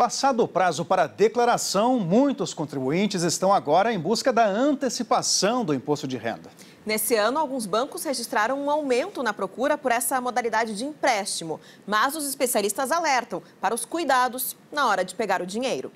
Passado o prazo para declaração, muitos contribuintes estão agora em busca da antecipação do imposto de renda. Nesse ano, alguns bancos registraram um aumento na procura por essa modalidade de empréstimo, mas os especialistas alertam para os cuidados na hora de pegar o dinheiro.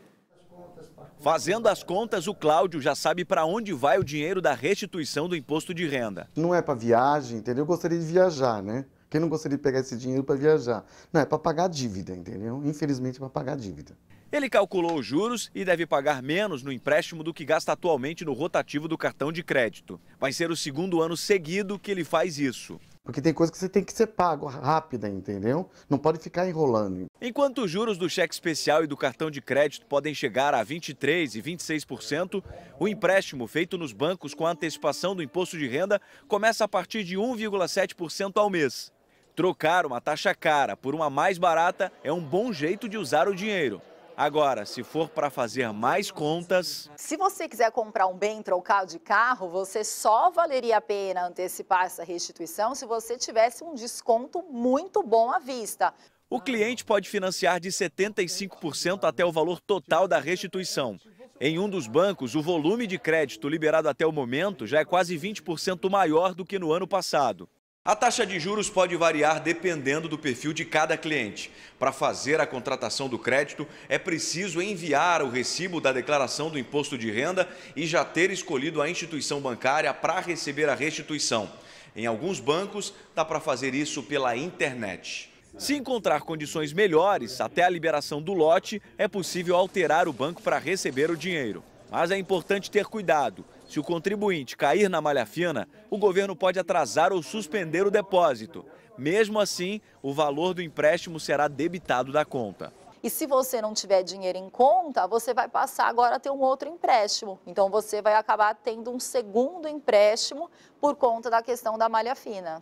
Fazendo as contas, o Cláudio já sabe para onde vai o dinheiro da restituição do imposto de renda. Não é para viagem, entendeu? Eu gostaria de viajar, né? Quem não gostaria de pegar esse dinheiro para viajar? Não, é para pagar dívida, entendeu? Infelizmente, é para pagar dívida. Ele calculou os juros e deve pagar menos no empréstimo do que gasta atualmente no rotativo do cartão de crédito. Vai ser o segundo ano seguido que ele faz isso. Porque tem coisa que você tem que ser pago rápida, entendeu? Não pode ficar enrolando. Enquanto os juros do cheque especial e do cartão de crédito podem chegar a 23% e 26%, o empréstimo feito nos bancos com antecipação do imposto de renda começa a partir de 1,7% ao mês. Trocar uma taxa cara por uma mais barata é um bom jeito de usar o dinheiro. Agora, se for para fazer mais contas. Se você quiser comprar um bem trocado de carro, você só valeria a pena antecipar essa restituição se você tivesse um desconto muito bom à vista. O cliente pode financiar de 75% até o valor total da restituição. Em um dos bancos, o volume de crédito liberado até o momento já é quase 20% maior do que no ano passado. A taxa de juros pode variar dependendo do perfil de cada cliente. Para fazer a contratação do crédito, é preciso enviar o recibo da declaração do imposto de renda e já ter escolhido a instituição bancária para receber a restituição. Em alguns bancos, dá para fazer isso pela internet. Se encontrar condições melhores, até a liberação do lote, é possível alterar o banco para receber o dinheiro. Mas é importante ter cuidado. Se o contribuinte cair na malha fina, o governo pode atrasar ou suspender o depósito. Mesmo assim, o valor do empréstimo será debitado da conta. E se você não tiver dinheiro em conta, você vai passar agora a ter um outro empréstimo. Então você vai acabar tendo um segundo empréstimo por conta da questão da malha fina.